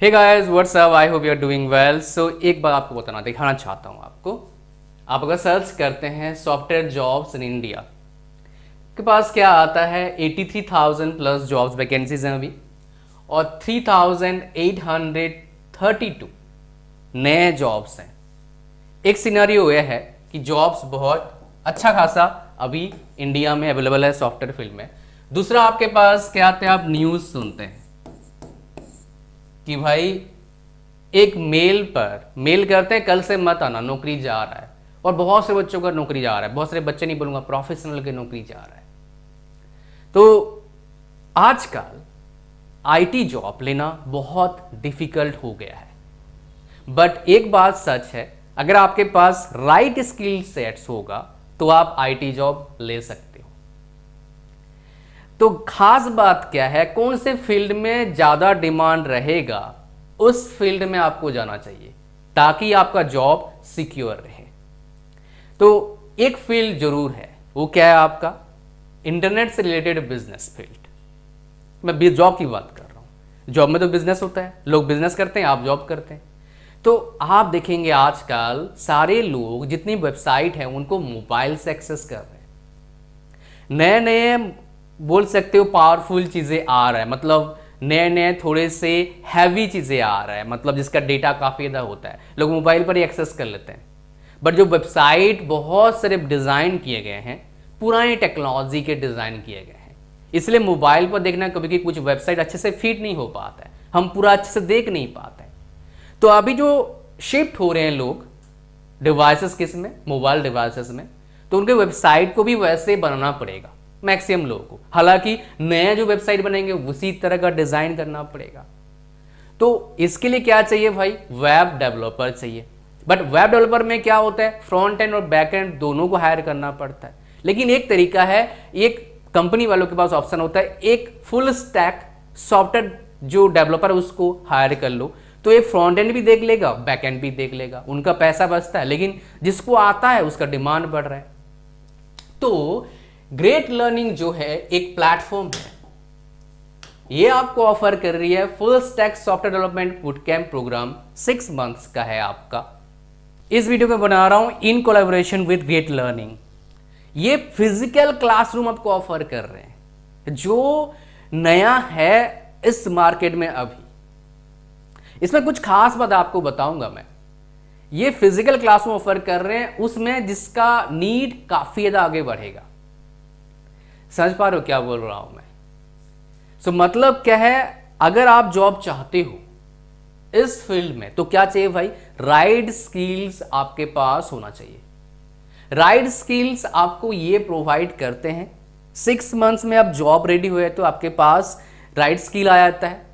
hey guys up I hope you are doing well so एक बार आपको बताना दिखाना चाहता हूँ आपको आप अगर सर्च करते हैं सॉफ्टवेयर जॉब्स इन इंडिया के पास क्या आता है 83,000 प्लस जॉब्स वैकेंसीज हैं अभी और 3,832 नए जॉब्स हैं एक सिनेरियो यह है कि जॉब्स बहुत अच्छा खासा अभी इंडिया में अवेलेबल है सॉफ्टवेयर फील्ड में दूसरा आपके पास क्या आते हैं आप न्यूज़ सुनते हैं कि भाई एक मेल पर मेल करते हैं कल से मत आना नौकरी जा रहा है और बहुत से बच्चों का नौकरी जा रहा है बहुत सारे बच्चे नहीं बोलूंगा प्रोफेशनल के नौकरी जा रहा है तो आजकल आईटी जॉब लेना बहुत डिफिकल्ट हो गया है बट एक बात सच है अगर आपके पास राइट स्किल सेट्स होगा तो आप आईटी जॉब ले सकते हो तो खास बात क्या है कौन से फील्ड में ज़्यादा डिमांड रहेगा उस फील्ड में आपको जाना चाहिए ताकि आपका जॉब सिक्योर रहे तो एक फील्ड जरूर है वो क्या है आपका इंटरनेट से रिलेटेड बिजनेस फील्ड मैं जॉब की बात कर रहा हूं जॉब में तो बिजनेस होता है लोग बिजनेस करते हैं आप जॉब करते हैं तो आप देखेंगे आजकल सारे लोग जितनी वेबसाइट है उनको मोबाइल से एक्सेस कर रहे हैं नए नए बोल सकते हो पावरफुल चीज़ें आ रहा है मतलब नए नए थोड़े से हैवी चीज़ें आ रहा है मतलब जिसका डेटा काफ़ी ज़्यादा होता है लोग मोबाइल पर ही एक्सेस कर लेते हैं बट जो वेबसाइट बहुत सारे डिज़ाइन किए गए हैं पुराने टेक्नोलॉजी के डिज़ाइन किए गए हैं इसलिए मोबाइल पर देखना कभी कि कुछ वेबसाइट अच्छे से फिट नहीं हो पाता है हम पूरा अच्छे से देख नहीं पाते तो अभी जो शिफ्ट हो रहे हैं लोग डिवाइसेस किस में मोबाइल डिवाइसेस में तो उनके वेबसाइट को भी वैसे बनाना पड़ेगा मैक्सिमम लोगों को हालांकि नया जो वेबसाइट बनाएंगे उसी तरह का डिजाइन करना पड़ेगा तो इसके लिए क्या चाहिए भाई वेब डेवलपर चाहिए बट वेब डेवलपर में क्या होता है फ्रंट एंड और बैक एंड दोनों को हायर करना पड़ता है लेकिन एक तरीका है एक कंपनी वालों के पास ऑप्शन होता है एक फुल स्टैक सॉफ्टवेयर जो डेवलपर है उसको हायर कर लो तो ये फ्रंट एंड भी देख लेगा बैक एंड भी देख लेगा उनका पैसा बचता है लेकिन जिसको आता है उसका डिमांड बढ़ रहा है तो ग्रेट लर्निंग जो है एक प्लेटफॉर्म है ये आपको ऑफर कर रही है full stack software development bootcamp program six months का है आपका इस वीडियो में बना रहा हूं in collaboration with Great Learning ये फिजिकल क्लासरूम आपको ऑफर कर रहे हैं जो नया है इस मार्केट में अभी इसमें कुछ खास बात आपको बताऊंगा मैं ये फिजिकल क्लासरूम ऑफर कर रहे हैं उसमें जिसका नीड काफी ज्यादा आगे बढ़ेगा समझ पा रहे हो क्या बोल रहा हूं मैं सो so, मतलब क्या है अगर आप जॉब चाहते हो इस फील्ड में तो क्या चाहिए भाई राइड स्किल्स आपके पास होना चाहिए राइड स्किल्स आपको ये प्रोवाइड करते हैं सिक्स मंथ्स में आप जॉब रेडी हुए तो आपके पास राइड स्किल आ जाता है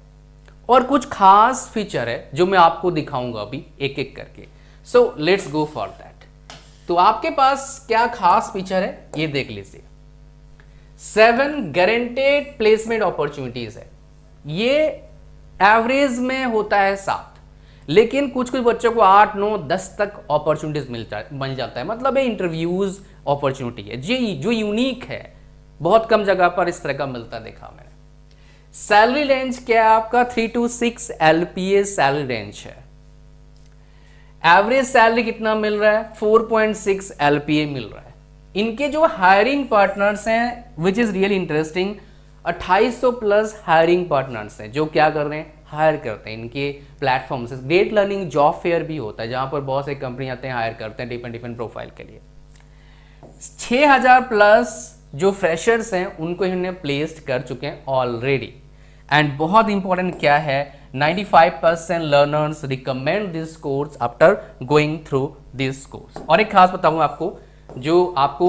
और कुछ खास फीचर है जो मैं आपको दिखाऊंगा अभी एक एक करके so let's go for that तो आपके पास क्या खास फीचर है ये देख लीजिए सेवन गारंटेड प्लेसमेंट अपॉर्चुनिटीज है ये एवरेज में होता है सात लेकिन कुछ कुछ बच्चों को आठ नौ दस तक अपॉर्चुनिटीज मिल जा बन जाता है मतलब ये इंटरव्यूज अपॉर्चुनिटी है जी जो यूनिक है बहुत कम जगह पर इस तरह का मिलता देखा मैंने सैलरी रेंज क्या है आपका three two six L salary range है एवरेज सैलरी कितना मिल रहा है फोर पॉइंट सिक्स एल मिल रहा है इनके जो हायरिंग पार्टनर्स हैं which is real interesting 2800 plus hiring partners हैं जो क्या कर रहे हैं हायर करते हैं इनके प्लेटफॉर्म से ग्रेट लर्निंग जॉब फेयर भी होता है जहां पर बहुत से कंपनी आते हैं हायर करते हैं डिफरेंट डिफरेंट प्रोफाइल के लिए 6000 प्लस जो फ्रेशर्स हैं उनको इन्होंने प्लेस्ड कर चुके हैं ऑलरेडी एंड बहुत इंपॉर्टेंट क्या है 95 percent learners recommend this course after going through this course और एक खास बताऊँ आपको जो आपको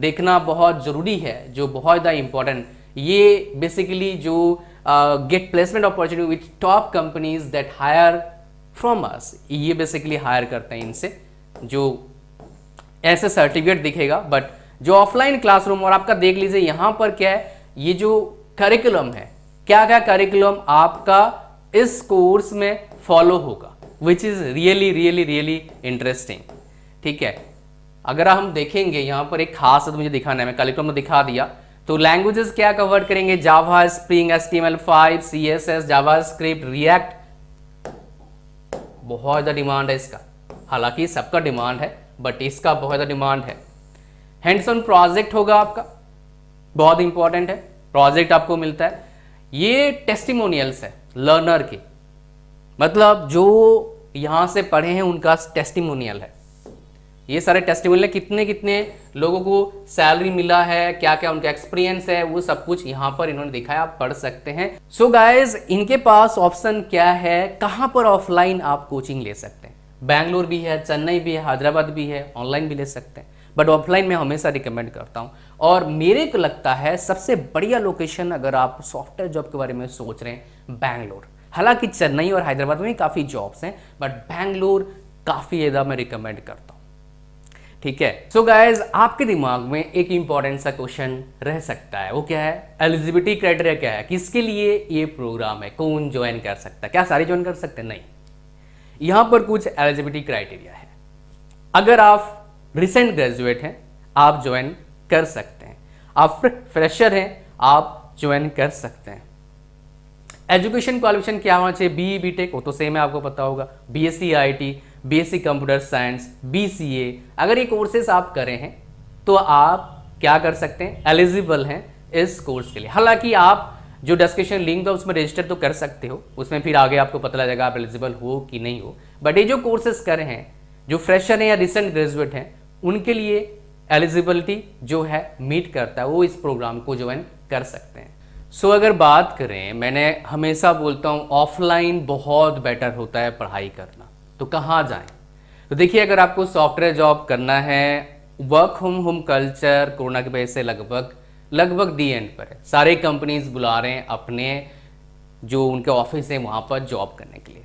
देखना बहुत ज़रूरी है जो बहुत ज़्यादा इम्पॉर्टेंट ये बेसिकली जो get placement opportunity with top companies that hire from us ये बेसिकली हायर करते हैं इनसे जो ऐसे सर्टिफिकेट दिखेगा बट जो ऑफलाइन क्लासरूम और आपका देख लीजिए यहाँ पर क्या है ये जो करिकुलम है क्या क्या करिकुलम आपका इस कोर्स में फॉलो होगा which is really really really interesting ठीक है अगर हम देखेंगे यहाँ पर एक खास तो मुझे दिखाना है मैं कल में दिखा दिया तो लैंग्वेजेस क्या कवर करेंगे Java spring S T M L five C S S JavaScript React बहुत ज़्यादा डिमांड है इसका हालांकि सबका डिमांड है बट इसका बहुत ज़्यादा डिमांड है हैंड्स ऑन प्रोजेक्ट होगा आपका बहुत इंपॉर्टेंट है प्रोजेक्ट आपको मिलता है ये टेस्टिमोनियल्स है लर्नर के मतलब जो यहां से पढ़े हैं उनका टेस्टिमोनियल है ये सारे है कितने कितने लोगों को सैलरी मिला है क्या क्या उनका एक्सपीरियंस है वो सब कुछ यहाँ पर इन्होंने दिखाया आप पढ़ सकते हैं सो so गाइज इनके पास ऑप्शन क्या है कहाँ पर ऑफलाइन आप कोचिंग ले सकते हैं बैंगलोर भी है चेन्नई भी है हैदराबाद भी है ऑनलाइन भी ले सकते हैं बट ऑफलाइन मैं हमेशा रिकमेंड करता हूँ और मेरे को लगता है सबसे बढ़िया लोकेशन अगर आप सॉफ्टवेयर जॉब के बारे में सोच रहे हैं बैंगलोर हालांकि चेन्नई और हैदराबाद में काफ़ी जॉब्स हैं बट बैंगलोर काफ़ी ज़्यादा मैं रिकमेंड करता हूँ ठीक है सो so गाइज आपके दिमाग में एक इंपॉर्टेंट सा क्वेश्चन रह सकता है वो क्या है एलिजिबिलिटी क्राइटेरिया क्या है किसके लिए ये प्रोग्राम है कौन ज्वाइन कर सकता है क्या सारे ज्वाइन कर सकते हैं नहीं यहां पर कुछ एलिजिबिलिटी क्राइटेरिया है अगर आप रिसेंट ग्रेजुएट हैं आप ज्वाइन कर सकते हैं आप फ्रेशर हैं आप ज्वाइन कर सकते हैं एजुकेशन क्वालिफिकेशन क्या होना चाहिए बी बी टेक वो तो सेम है आपको पता होगा B S C I T BSc computer science BCA अगर ये कोर्सेस आप करें हैं तो आप क्या कर सकते हैं एलिजिबल हैं इस कोर्स के लिए हालांकि आप जो डिस्क्रिप्शन लिंक है उसमें रजिस्टर तो कर सकते हो उसमें फिर आगे आपको पता लगेगा आप एलिजिबल हो कि नहीं हो बट ये जो कोर्सेस कर रहे हैं जो फ्रेशर हैं या रिसेंट ग्रेजुएट हैं उनके लिए एलिजिबिलिटी जो है मीट करता है वो इस प्रोग्राम को ज्वाइन कर सकते हैं सो so, अगर बात करें मैंने हमेशा बोलता हूँ ऑफलाइन बहुत बेटर होता है पढ़ाई करना तो कहाँ जाएं तो देखिए अगर आपको सॉफ्टवेयर जॉब करना है work home home culture corona की वजह से लगभग लगभग दी एंड पर है सारे कंपनीज बुला रहे हैं अपने जो उनके ऑफिस हैं वहाँ पर जॉब करने के लिए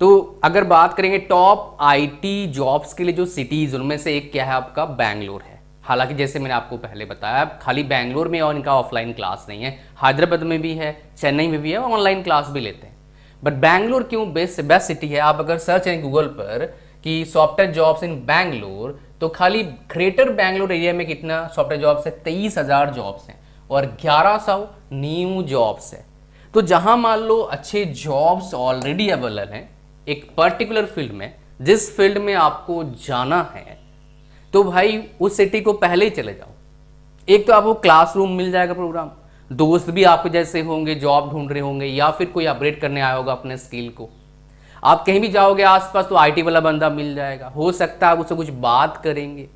तो अगर बात करेंगे टॉप आईटी जॉब्स के लिए जो सिटीज़ उनमें से एक क्या है आपका बैंगलोर है हालांकि जैसे मैंने आपको पहले बताया खाली बैंगलोर में और इनका ऑफलाइन क्लास नहीं है हैदराबाद में भी है चेन्नई में भी है ऑनलाइन क्लास भी लेते हैं बट बैंगलोर क्यों बेस्ट बेस्ट सिटी है आप अगर सर्च करें गूगल पर कि सॉफ्टवेयर जॉब्स इन बैंगलोर तो खाली ग्रेटर बैंगलोर एरिया में कितना सॉफ्टवेयर जॉब्स है तेईस हज़ार जॉब्स हैं और ग्यारह सौ न्यू जॉब्स है तो जहां मान लो अच्छे जॉब्स ऑलरेडी अवेलेबल हैं एक पर्टिकुलर फील्ड में जिस फील्ड में आपको जाना है तो भाई उस सिटी को पहले ही चले जाओ एक तो आपको क्लासरूम मिल जाएगा प्रोग्राम दोस्त भी आपके जैसे होंगे जॉब ढूंढ रहे होंगे या फिर कोई अपग्रेड करने आया होगा अपने स्किल को आप कहीं भी जाओगे आसपास तो आईटी वाला बंदा मिल जाएगा हो सकता है आप उससे कुछ बात करेंगे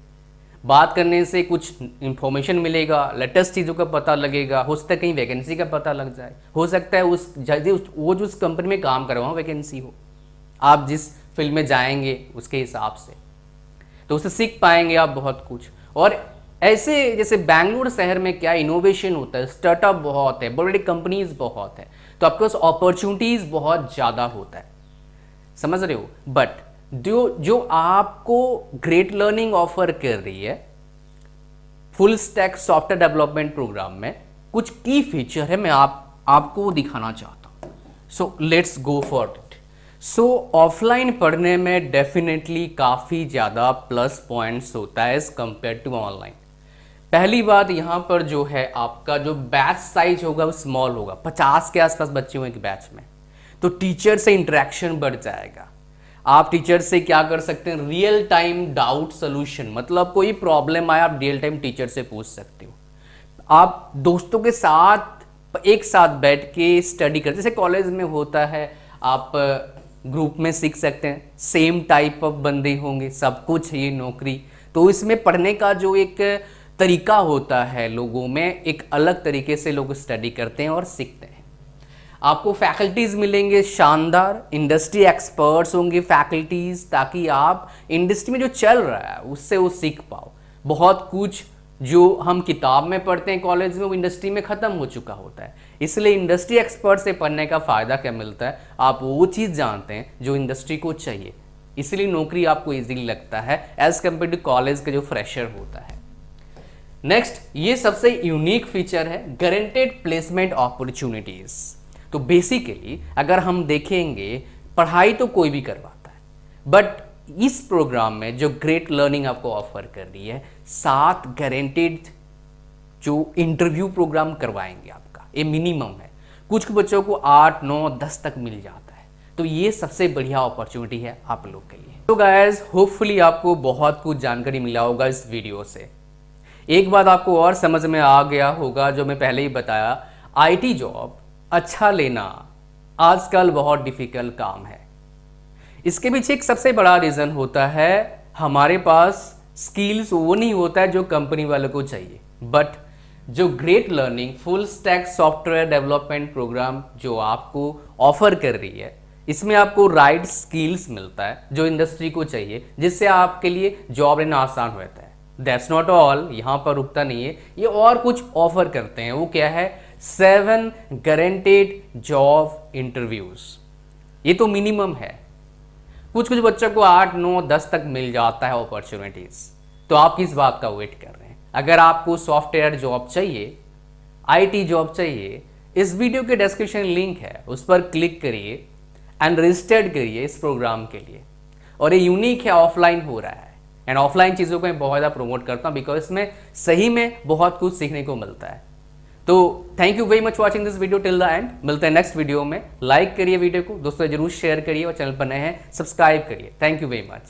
बात करने से कुछ इन्फॉर्मेशन मिलेगा लेटेस्ट चीज़ों का पता लगेगा हो सकता है कहीं वैकेंसी का पता लग जाए हो सकता है उस जल्दी वो जो उस कंपनी में काम कर रहा वैकेंसी हो आप जिस फील्ड में जाएंगे उसके हिसाब से तो उससे सीख पाएंगे आप बहुत कुछ और ऐसे जैसे बैंगलोर शहर में क्या इनोवेशन होता है स्टार्टअप बहुत है बड़ी बड़ी कंपनीज बहुत है तो आपके पास अपॉर्चुनिटीज बहुत ज़्यादा होता है समझ रहे हो बट जो जो आपको ग्रेट लर्निंग ऑफर कर रही है full stack software development program में कुछ की फीचर है मैं आप आपको दिखाना चाहता हूँ so let's go for it so offline पढ़ने में डेफिनेटली काफ़ी ज़्यादा प्लस पॉइंट्स होता है एज कंपेयर टू ऑनलाइन पहली बात यहाँ पर जो है आपका जो बैच साइज होगा वो स्मॉल होगा पचास के आसपास बच्चे होंगे एक बैच में तो टीचर से इंटरेक्शन बढ़ जाएगा आप टीचर से क्या कर सकते हैं रियल टाइम डाउट सोल्यूशन मतलब कोई प्रॉब्लम आए आप रियल टाइम टीचर से पूछ सकते हो आप दोस्तों के साथ एक साथ बैठ के स्टडी करते जैसे कॉलेज में होता है आप ग्रुप uh, में सीख सकते हैं सेम टाइप ऑफ बंदे होंगे सब कुछ ये नौकरी तो इसमें पढ़ने का जो एक तरीका होता है लोगों में एक अलग तरीके से लोग स्टडी करते हैं और सीखते हैं आपको फैकल्टीज़ मिलेंगे शानदार इंडस्ट्री एक्सपर्ट्स होंगे फैकल्टीज़ ताकि आप इंडस्ट्री में जो चल रहा है उससे वो सीख पाओ बहुत कुछ जो हम किताब में पढ़ते हैं कॉलेज में वो इंडस्ट्री में ख़त्म हो चुका होता है इसलिए इंडस्ट्री एक्सपर्ट से पढ़ने का फ़ायदा क्या मिलता है आप वो चीज़ जानते हैं जो इंडस्ट्री को चाहिए इसलिए नौकरी आपको इजीली लगता है एज़ कम्पेयर टू कॉलेज का जो फ्रेशर होता है नेक्स्ट ये सबसे यूनिक फीचर है गारंटेड प्लेसमेंट अपॉर्चुनिटीज तो बेसिकली अगर हम देखेंगे पढ़ाई तो कोई भी करवाता है बट इस प्रोग्राम में जो ग्रेट लर्निंग आपको ऑफर कर रही है सात गारंटेड जो इंटरव्यू प्रोग्राम करवाएंगे आपका ये मिनिमम है कुछ बच्चों को आठ नौ दस तक मिल जाता है तो ये सबसे बढ़िया अपॉर्चुनिटी है आप लोग के लिए तो गायज होपफुली आपको बहुत कुछ जानकारी मिला होगा इस वीडियो से एक बात आपको और समझ में आ गया होगा जो मैं पहले ही बताया आईटी जॉब अच्छा लेना आजकल बहुत डिफिकल्ट काम है इसके पीछे एक सबसे बड़ा रीज़न होता है हमारे पास स्किल्स वो नहीं होता है जो कंपनी वालों को चाहिए बट जो Great Learning full stack software development program जो आपको ऑफर कर रही है इसमें आपको राइट स्किल्स मिलता है जो इंडस्ट्री को चाहिए जिससे आपके लिए जॉब लेना आसान होता है दैट्स नॉट ऑल यहाँ पर रुकता नहीं है ये और कुछ ऑफर करते हैं वो क्या है सेवन गारंटेड जॉब इंटरव्यूज ये तो मिनिमम है कुछ कुछ बच्चों को आठ नौ दस तक मिल जाता है अपॉर्चुनिटीज तो आप किस बात का वेट कर रहे हैं अगर आपको सॉफ्टवेयर जॉब चाहिए आईटी जॉब चाहिए इस वीडियो के डिस्क्रिप्शन लिंक है उस पर क्लिक करिए एंड रजिस्टर्ड करिए इस प्रोग्राम के लिए और ये यूनिक है ऑफलाइन हो रहा है एंड ऑफलाइन चीज़ों को मैं बहुत ज़्यादा प्रमोट करता हूँ बिकॉज इसमें सही में बहुत कुछ सीखने को मिलता है तो thank you very much watching this video till the end मिलते हैं नेक्स्ट वीडियो में लाइक करिए वीडियो को दोस्तों जरूर शेयर करिए और चैनल पर नए हैं सब्सक्राइब करिए थैंक यू वेरी मच